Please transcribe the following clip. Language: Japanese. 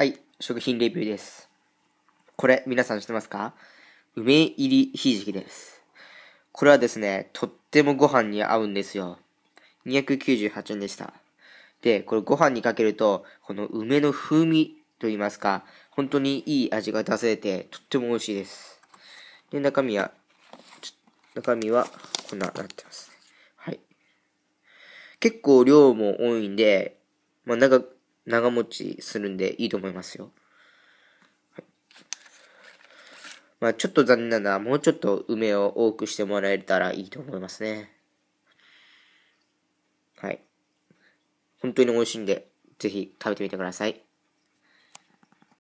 はい、食品レビューです。これ、皆さん知ってますか梅入りひじきです。これはですね、とってもご飯に合うんですよ。298円でした。で、これご飯にかけると、この梅の風味と言いますか、本当にいい味が出せて、とっても美味しいです。で、中身は、中身は、こんな、なってます、はい。結構量も多いんで、まあ、んか、長持ちするんでいいと思いますよ。まあ、ちょっと残念なのは、もうちょっと梅を多くしてもらえたらいいと思いますね。はい。本当に美味しいんで、ぜひ食べてみてください。